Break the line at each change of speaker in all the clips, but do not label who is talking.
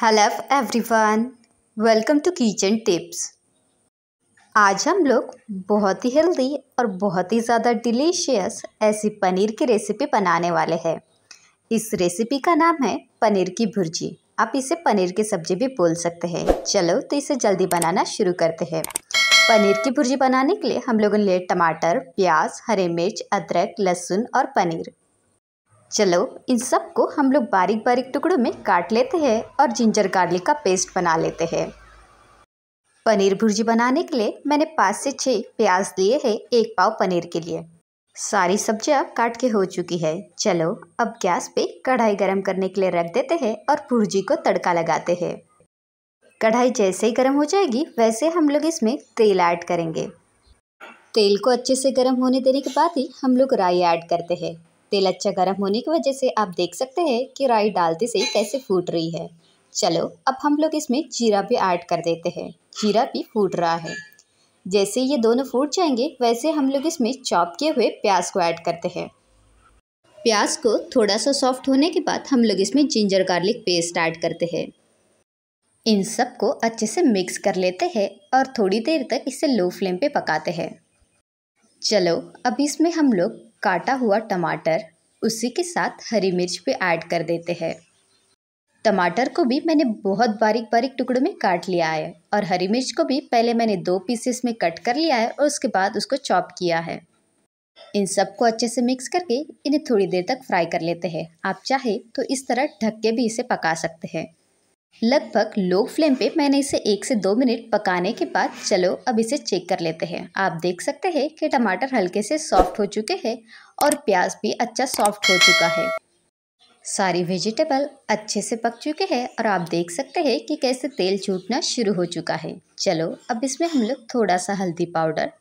Hello everyone welcome to kitchen tips आज हम लोग बहुत ही हेल्दी और बहुत ही ज़्यादा डिलीशियस ऐसी पनीर की रेसिपी बनाने वाले हैं इस रेसिपी का नाम है पनीर की भुर्जी आप इसे पनीर की सब्जी भी बोल सकते हैं चलो तो इसे जल्दी बनाना शुरू करते हैं पनीर की भुर्जी बनाने के लिए हम लोगों ने लिए टमाटर प्याज हरे मिर्च अदरक लहसुन और पनीर चलो इन सब को हम लोग बारीक बारीक टुकड़ों में काट लेते हैं और जिंजर गार्लिक का पेस्ट बना लेते हैं पनीर भुर्जी बनाने के लिए मैंने पाँच से छः प्याज लिए हैं एक पाव पनीर के लिए सारी सब्जियां काट के हो चुकी है चलो अब गैस पे कढ़ाई गरम करने के लिए रख देते हैं और भुर्जी को तड़का लगाते हैं कढ़ाई जैसे ही गर्म हो जाएगी वैसे हम लोग इसमें तेल ऐड करेंगे तेल को अच्छे से गर्म होने देने के बाद ही हम लोग राई ऐड करते हैं तेल अच्छा गर्म होने की वजह से आप देख सकते हैं कि राई डालते से ही कैसे फूट रही है चलो अब हम लोग इसमें जीरा भी ऐड कर देते हैं जीरा भी फूट रहा है जैसे ये दोनों फूट जाएंगे वैसे हम लोग इसमें चॉप किए हुए प्याज को ऐड करते हैं प्याज को थोड़ा सा सॉफ्ट होने के बाद हम लोग इसमें जिंजर गार्लिक पेस्ट ऐड करते हैं इन सब को अच्छे से मिक्स कर लेते हैं और थोड़ी देर तक इसे लो फ्लेम पे पकाते हैं चलो अब इसमें हम लोग काटा हुआ टमाटर उसी के साथ हरी मिर्च भी ऐड कर देते हैं टमाटर को भी मैंने बहुत बारीक बारीक टुकड़ों में काट लिया है और हरी मिर्च को भी पहले मैंने दो पीसेस में कट कर लिया है और उसके बाद उसको चॉप किया है इन सबको अच्छे से मिक्स करके इन्हें थोड़ी देर तक फ्राई कर लेते हैं आप चाहे तो इस तरह ढक के भी इसे पका सकते हैं लगभग लो फ्लेम पे मैंने इसे एक से दो मिनट पकाने के बाद चलो अब इसे चेक कर लेते हैं आप देख सकते हैं कि टमाटर हल्के से सॉफ्ट हो चुके हैं और प्याज भी अच्छा सॉफ्ट हो चुका है सारी वेजिटेबल अच्छे से पक चुके हैं और आप देख सकते हैं कि कैसे तेल छूटना शुरू हो चुका है चलो अब इसमें हम लोग थोड़ा सा हल्दी पाउडर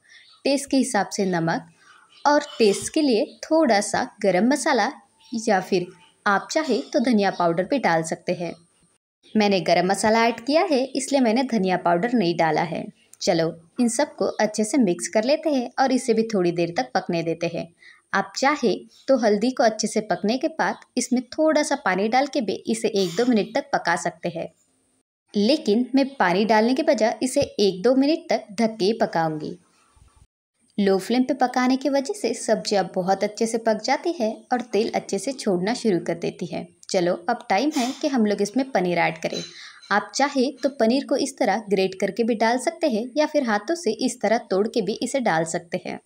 टेस्ट के हिसाब से नमक और टेस्ट के लिए थोड़ा सा गरम मसाला या फिर आप चाहे तो धनिया पाउडर भी डाल सकते हैं मैंने गरम मसाला ऐड किया है इसलिए मैंने धनिया पाउडर नहीं डाला है चलो इन सबको अच्छे से मिक्स कर लेते हैं और इसे भी थोड़ी देर तक पकने देते हैं आप चाहे तो हल्दी को अच्छे से पकने के बाद इसमें थोड़ा सा पानी डाल के भी इसे एक दो मिनट तक पका सकते हैं लेकिन मैं पानी डालने के बजाय इसे एक दो मिनट तक ढक के ही पकाऊंगी लो फ्लेम पे पकाने की वजह से सब्जियां बहुत अच्छे से पक जाती है और तेल अच्छे से छोड़ना शुरू कर देती है चलो अब टाइम है कि हम लोग इसमें पनीर ऐड करें आप चाहे तो पनीर को इस तरह ग्रेट करके भी डाल सकते हैं या फिर हाथों से इस तरह तोड़ के भी इसे डाल सकते हैं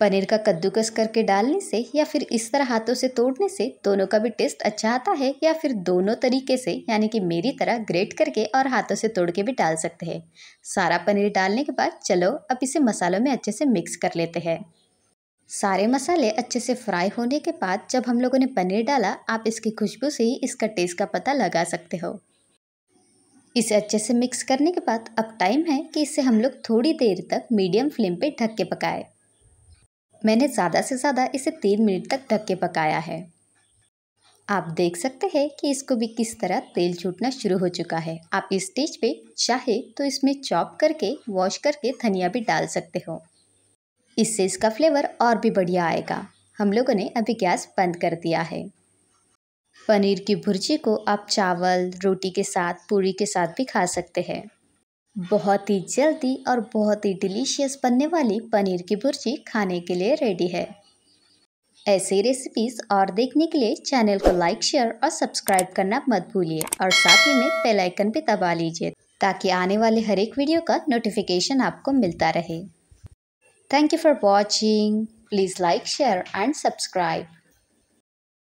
पनीर का कद्दूकस करके डालने से या फिर इस तरह हाथों से तोड़ने से दोनों का भी टेस्ट अच्छा आता है या फिर दोनों तरीके से यानी कि मेरी तरह ग्रेट करके और हाथों से तोड़ के भी डाल सकते हैं सारा पनीर डालने के बाद चलो अब इसे मसालों में अच्छे से मिक्स कर लेते हैं सारे मसाले अच्छे से फ्राई होने के बाद जब हम लोगों ने पनीर डाला आप इसकी खुशबू से ही इसका टेस्ट का पता लगा सकते हो इसे अच्छे से मिक्स करने के बाद अब टाइम है कि इसे हम लोग थोड़ी देर तक मीडियम फ्लेम पे ढक के पकाए मैंने ज़्यादा से ज़्यादा इसे तीन मिनट तक ढक के पकाया है आप देख सकते हैं कि इसको भी किस तरह तेल छूटना शुरू हो चुका है आप इस स्टेज पे चाहे तो इसमें चॉप करके वॉश करके धनिया भी डाल सकते हो इससे इसका फ्लेवर और भी बढ़िया आएगा हम लोगों ने अभी गैस बंद कर दिया है पनीर की भुर्जी को आप चावल रोटी के साथ पूरी के साथ भी खा सकते हैं बहुत ही जल्दी और बहुत ही डिलीशियस बनने वाली पनीर की भुर्जी खाने के लिए रेडी है ऐसी रेसिपीज़ और देखने के लिए चैनल को लाइक शेयर और सब्सक्राइब करना मत भूलिए और साथ ही में बेल आइकन भी दबा लीजिए ताकि आने वाले हर एक वीडियो का नोटिफिकेशन आपको मिलता रहे Thank you for watching. Please like, share and subscribe.